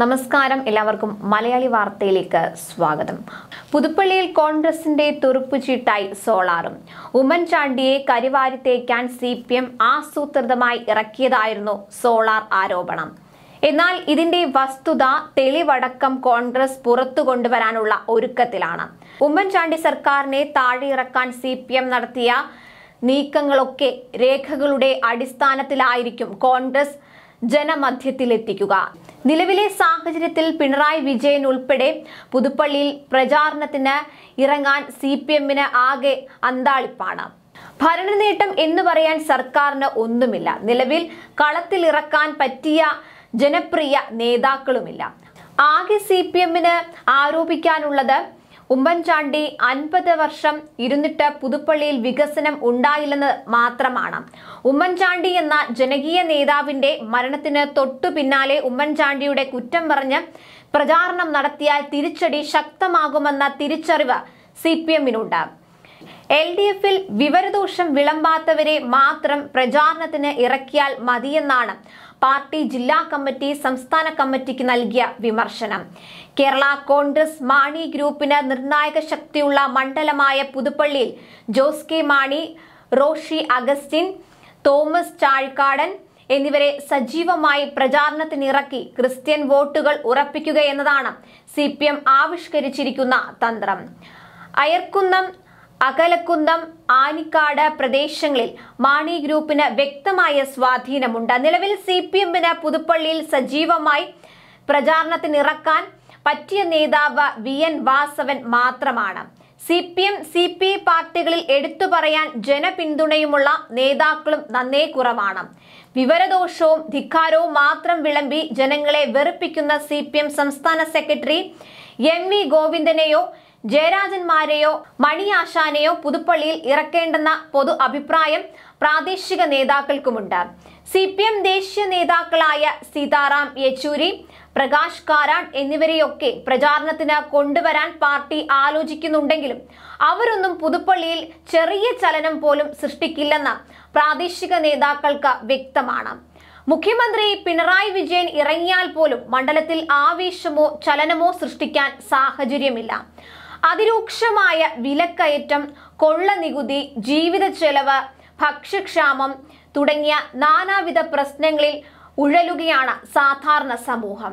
നമസ്കാരം എല്ലാവർക്കും മലയാളി വാർത്തയിലേക്ക് സ്വാഗതം പുതുപ്പള്ളിയിൽ കോൺഗ്രസിന്റെ ചീട്ടായി സോളാറും ഉമ്മൻചാണ്ടിയെ കരിവാരി തേക്കാൻ സി പി എം ആസൂത്രിതമായി ഇറക്കിയതായിരുന്നു സോളാർ ആരോപണം എന്നാൽ ഇതിന്റെ വസ്തുത തെളിവടക്കം കോൺഗ്രസ് പുറത്തു കൊണ്ടുവരാനുള്ള ഒരുക്കത്തിലാണ് ഉമ്മൻചാണ്ടി സർക്കാരിനെ താഴെയിറക്കാൻ സി പി എം നടത്തിയ നീക്കങ്ങളൊക്കെ രേഖകളുടെ അടിസ്ഥാനത്തിലായിരിക്കും കോൺഗ്രസ് ജനമധ്യത്തിലെത്തിക്കുക നിലവിലെ സാഹചര്യത്തിൽ പിണറായി വിജയൻ ഉൾപ്പെടെ പുതുപ്പള്ളിയിൽ പ്രചാരണത്തിന് ഇറങ്ങാൻ സി പി എമ്മിന് ആകെ അന്താളിപ്പാണ് ഭരണനേട്ടം എന്ന് പറയാൻ സർക്കാരിന് ഒന്നുമില്ല നിലവിൽ കളത്തിലിറക്കാൻ പറ്റിയ ജനപ്രിയ നേതാക്കളുമില്ല ആകെ സി പി എമ്മിന് ആരോപിക്കാനുള്ളത് ഉമ്മൻചാണ്ടി അൻപത് വർഷം ഇരുന്നിട്ട് പുതുപ്പള്ളിയിൽ വികസനം ഉണ്ടായില്ലെന്ന് മാത്രമാണ് ഉമ്മൻചാണ്ടി എന്ന ജനകീയ നേതാവിന്റെ മരണത്തിന് തൊട്ടു പിന്നാലെ ഉമ്മൻചാണ്ടിയുടെ കുറ്റം പറഞ്ഞ് പ്രചാരണം നടത്തിയാൽ തിരിച്ചടി ശക്തമാകുമെന്ന തിരിച്ചറിവ് സി പി എമ്മിനുണ്ട് എൽ ഡി എഫിൽ വിവരദോഷം വിളമ്പാത്തവരെ മാത്രം പ്രചാരണത്തിന് ഇറക്കിയാൽ മതിയെന്നാണ് പാർട്ടി ജില്ലാ കമ്മിറ്റി സംസ്ഥാന കമ്മിറ്റിക്ക് നൽകിയ വിമർശനം കേരള കോൺഗ്രസ് മാണി ഗ്രൂപ്പിന് നിർണായക ശക്തിയുള്ള മണ്ഡലമായ പുതുപ്പള്ളിയിൽ ജോസ് കെ മാണി റോഷി അഗസ്റ്റിൻ തോമസ് ചാഴ്ക്കാടൻ എന്നിവരെ സജീവമായി പ്രചാരണത്തിനിറക്കി ക്രിസ്ത്യൻ വോട്ടുകൾ ഉറപ്പിക്കുക എന്നതാണ് സി പി എം ആവിഷ്കരിച്ചിരിക്കുന്ന തന്ത്രം അയർക്കുന്നം അകലക്കുന്തം ആനിക്കാട് പ്രദേശങ്ങളിൽ മാണി ഗ്രൂപ്പിന് വ്യക്തമായ സ്വാധീനമുണ്ട് നിലവിൽ സി പി എമ്മിന് പുതുപ്പള്ളിയിൽ സജീവമായി പ്രചാരണത്തിനിറക്കാൻ പറ്റിയ നേതാവ് വി എൻ വാസവൻ മാത്രമാണ് C P M C P I പാർട്ടികളിൽ എടുത്തു പറയാൻ ജനപിന്തുണയുമുള്ള നേതാക്കളും നന്നേ കുറവാണ് വിവരദോഷവും ധിക്കാരവും മാത്രം വിളമ്പി ജനങ്ങളെ വെറുപ്പിക്കുന്ന സി പി എം സംസ്ഥാന സെക്രട്ടറി എം വി ഗോവിന്ദനെയോ ജയരാജന്മാരെയോ മണിയാശാനെയോ പുതുപ്പള്ളിയിൽ ഇറക്കേണ്ടെന്ന പൊതു അഭിപ്രായം പ്രാദേശിക നേതാക്കൾക്കുമുണ്ട് സി പി എം ദേശീയ നേതാക്കളായ സീതാറാം യെച്ചൂരി പ്രകാശ് കാരാട്ട് എന്നിവരെയൊക്കെ പ്രചാരണത്തിന് കൊണ്ടുവരാൻ പാർട്ടി ആലോചിക്കുന്നുണ്ടെങ്കിലും അവരൊന്നും പുതുപ്പള്ളിയിൽ ചെറിയ ചലനം പോലും സൃഷ്ടിക്കില്ലെന്ന് പ്രാദേശിക നേതാക്കൾക്ക് വ്യക്തമാണ് മുഖ്യമന്ത്രി പിണറായി വിജയൻ ഇറങ്ങിയാൽ പോലും മണ്ഡലത്തിൽ ആവേശമോ ചലനമോ സൃഷ്ടിക്കാൻ സാഹചര്യമില്ല അതിരൂക്ഷമായ വിലക്കയറ്റം കൊള്ള നികുതി ജീവിത ചെലവ് ഭക്ഷ്യക്ഷാമം തുടങ്ങിയ നാനാവിധ പ്രശ്നങ്ങളിൽ ഉഴലുകയാണ് സാധാരണ സമൂഹം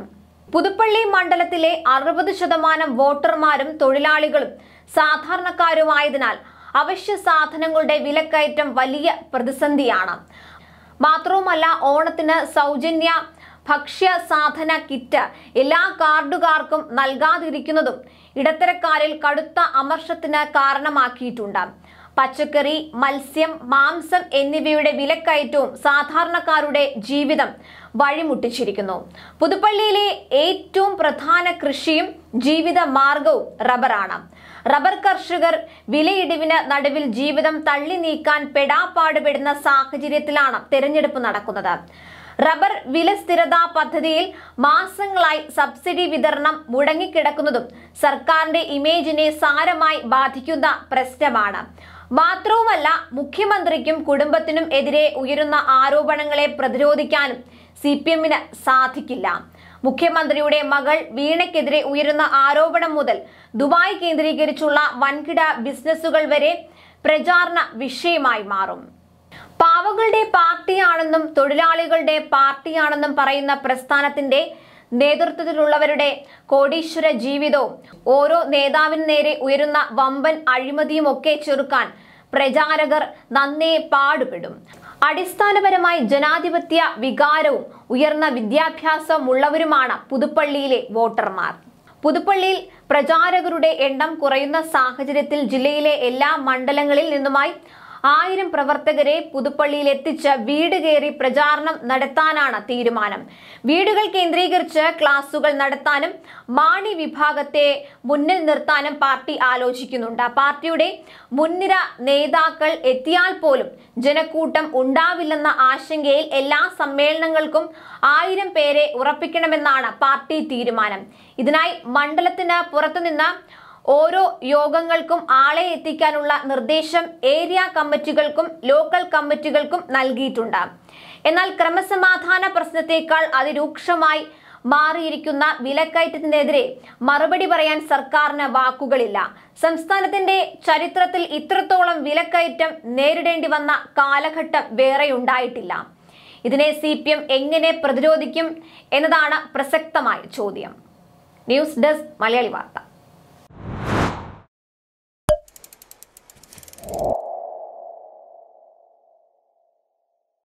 പുതുപ്പള്ളി മണ്ഡലത്തിലെ അറുപത് ശതമാനം വോട്ടർമാരും തൊഴിലാളികളും സാധാരണക്കാരുമായതിനാൽ അവശ്യ സാധനങ്ങളുടെ വിലക്കയറ്റം വലിയ പ്രതിസന്ധിയാണ് മാത്രവുമല്ല ഓണത്തിന് സൗജന്യ ഭക്ഷ്യ സാധന കിറ്റ് എല്ലാ കാർഡുകാർക്കും നൽകാതിരിക്കുന്നതും ഇടത്തരക്കാരിൽ കടുത്ത അമർഷത്തിന് കാരണമാക്കിയിട്ടുണ്ട് പച്ചക്കറി മത്സ്യം മാംസം എന്നിവയുടെ വിലക്കയറ്റവും സാധാരണക്കാരുടെ ജീവിതം വഴിമുട്ടിച്ചിരിക്കുന്നു പുതുപ്പള്ളിയിലെ ഏറ്റവും പ്രധാന കൃഷിയും ജീവിത മാർഗവും റബ്ബറാണ് റബ്ബർ കർഷകർ വിലയിടിവിന് നടുവിൽ ജീവിതം തള്ളി നീക്കാൻ പെടാപ്പാടുപെടുന്ന സാഹചര്യത്തിലാണ് തെരഞ്ഞെടുപ്പ് നടക്കുന്നത് റബ്ബർ വില സ്ഥിരതാ പദ്ധതിയിൽ മാസങ്ങളായി സബ്സിഡി വിതരണം മുടങ്ങിക്കിടക്കുന്നതും സർക്കാരിന്റെ ഇമേജിനെ സാരമായി ബാധിക്കുന്ന പ്രശ്നമാണ് മാത്രവുമല്ല മുഖ്യമന്ത്രിക്കും കുടുംബത്തിനും എതിരെ ഉയരുന്ന ആരോപണങ്ങളെ പ്രതിരോധിക്കാനും സി പി എമ്മിന് സാധിക്കില്ല മുഖ്യമന്ത്രിയുടെ മകൾ വീണയ്ക്കെതിരെ ഉയരുന്ന ആരോപണം മുതൽ ദുബായ് കേന്ദ്രീകരിച്ചുള്ള വൻകിട ബിസിനസ്സുകൾ വരെ പ്രചാരണ വിഷയമായി മാറും പാവങ്ങളുടെ പാർട്ടിയാണെന്നും തൊഴിലാളികളുടെ പാർട്ടിയാണെന്നും പറയുന്ന പ്രസ്ഥാനത്തിന്റെ നേതൃത്വത്തിലുള്ളവരുടെ കോടീശ്വര ജീവിതവും ഓരോ നേതാവിന് നേരെ ഉയരുന്ന വമ്പൻ അഴിമതിയും ഒക്കെ ചെറുക്കാൻ പ്രചാരകർ നന്നേ പാടുപെടും അടിസ്ഥാനപരമായി ജനാധിപത്യ വികാരവും ഉയർന്ന വിദ്യാഭ്യാസമുള്ളവരുമാണ് പുതുപ്പള്ളിയിലെ വോട്ടർമാർ പുതുപ്പള്ളിയിൽ പ്രചാരകരുടെ എണ്ണം കുറയുന്ന സാഹചര്യത്തിൽ ജില്ലയിലെ എല്ലാ മണ്ഡലങ്ങളിൽ നിന്നുമായി ആയിരം പ്രവർത്തകരെ പുതുപ്പള്ളിയിൽ എത്തിച്ച വീട് കയറി പ്രചാരണം നടത്താനാണ് തീരുമാനം വീടുകൾ കേന്ദ്രീകരിച്ച് ക്ലാസുകൾ നടത്താനും മാണി വിഭാഗത്തെ മുന്നിൽ നിർത്താനും പാർട്ടി ആലോചിക്കുന്നുണ്ട് പാർട്ടിയുടെ മുൻനിര നേതാക്കൾ എത്തിയാൽ പോലും ജനക്കൂട്ടം ഉണ്ടാവില്ലെന്ന ആശങ്കയിൽ എല്ലാ സമ്മേളനങ്ങൾക്കും ആയിരം പേരെ ഉറപ്പിക്കണമെന്നാണ് പാർട്ടി തീരുമാനം ഇതിനായി മണ്ഡലത്തിന് പുറത്തുനിന്ന് ഓരോ യോഗങ്ങൾക്കും ആളെ എത്തിക്കാനുള്ള നിർദ്ദേശം ഏരിയ കമ്മിറ്റികൾക്കും ലോക്കൽ കമ്മിറ്റികൾക്കും നൽകിയിട്ടുണ്ട് എന്നാൽ ക്രമസമാധാന പ്രശ്നത്തെക്കാൾ അതിരൂക്ഷമായി മാറിയിരിക്കുന്ന വിലക്കയറ്റത്തിനെതിരെ മറുപടി പറയാൻ സർക്കാരിന് വാക്കുകളില്ല സംസ്ഥാനത്തിന്റെ ചരിത്രത്തിൽ ഇത്രത്തോളം വിലക്കയറ്റം നേരിടേണ്ടി വന്ന കാലഘട്ടം വേറെയുണ്ടായിട്ടില്ല ഇതിനെ സി പി എം എങ്ങനെ പ്രതിരോധിക്കും എന്നതാണ് പ്രസക്തമായ ചോദ്യം ന്യൂസ് ഡെസ്ക് മലയാളി വാർത്ത